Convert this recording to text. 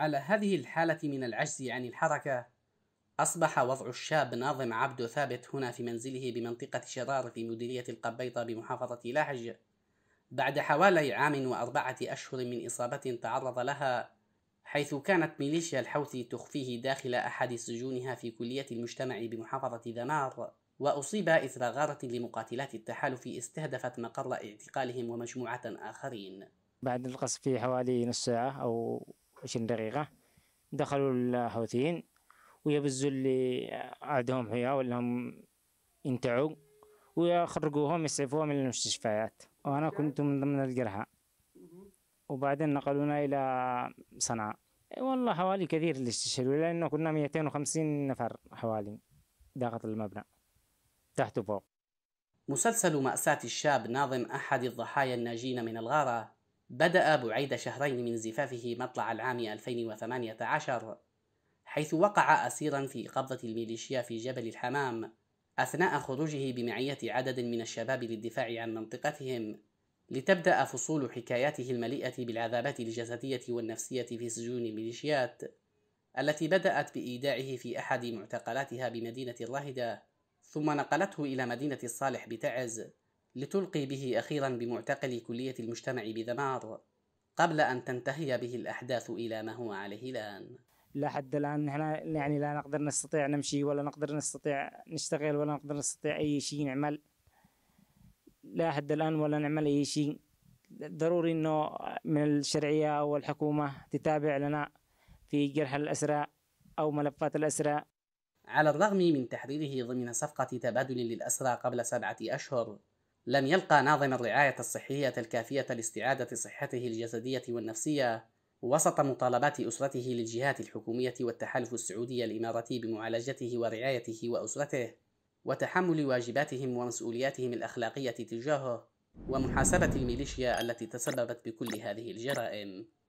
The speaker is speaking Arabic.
على هذه الحالة من العجز عن الحركة أصبح وضع الشاب ناظم عبده ثابت هنا في منزله بمنطقة شرارة مديرية القبيطة بمحافظة لاحج بعد حوالي عام وأربعة أشهر من إصابة تعرض لها حيث كانت ميليشيا الحوثي تخفيه داخل أحد سجونها في كلية المجتمع بمحافظة ذمار وأصيب إثر غارة لمقاتلات التحالف استهدفت مقر اعتقالهم ومجموعة آخرين بعد القصف في حوالي نص ساعة أو وعشرين دقيقة دخلوا الحوثيين ويبزوا اللي عندهم حياة ولا هم ينتعوا ويخرجوهم يسعفوهم من المستشفيات وأنا كنت من ضمن الجرحى وبعدين نقلونا إلى صنعاء والله حوالي كثير اللي استشهدوا لأنه كنا 250 نفر حوالي داخل المبنى تحت وفوق مسلسل مأساة الشاب ناظم أحد الضحايا الناجين من الغارة بدأ بعيد شهرين من زفافه مطلع العام 2018 حيث وقع أسيرا في قبضة الميليشيا في جبل الحمام أثناء خروجه بمعية عدد من الشباب للدفاع عن منطقتهم لتبدأ فصول حكاياته المليئة بالعذابات الجسدية والنفسية في سجون الميليشيات التي بدأت بإيداعه في أحد معتقلاتها بمدينة الراهدة ثم نقلته إلى مدينة الصالح بتعز لتلقي به أخيرا بمعتقل كلية المجتمع بدمار قبل أن تنتهي به الأحداث إلى ما هو عليه الآن لحد الآن نحن يعني لا نقدر نستطيع نمشي ولا نقدر نستطيع نشتغل ولا نقدر نستطيع أي شيء نعمل لا حد الآن ولا نعمل أي شيء ضروري أنه من الشرعية أو الحكومة تتابع لنا في جرح الأسرى أو ملفات الأسرى على الرغم من تحريره ضمن صفقة تبادل للأسرى قبل سبعة أشهر لم يلقى ناظم الرعاية الصحية الكافية لاستعادة صحته الجسدية والنفسية وسط مطالبات أسرته للجهات الحكومية والتحالف السعودي الإماراتي بمعالجته ورعايته وأسرته، وتحمل واجباتهم ومسؤولياتهم الأخلاقية تجاهه، ومحاسبة الميليشيا التي تسببت بكل هذه الجرائم.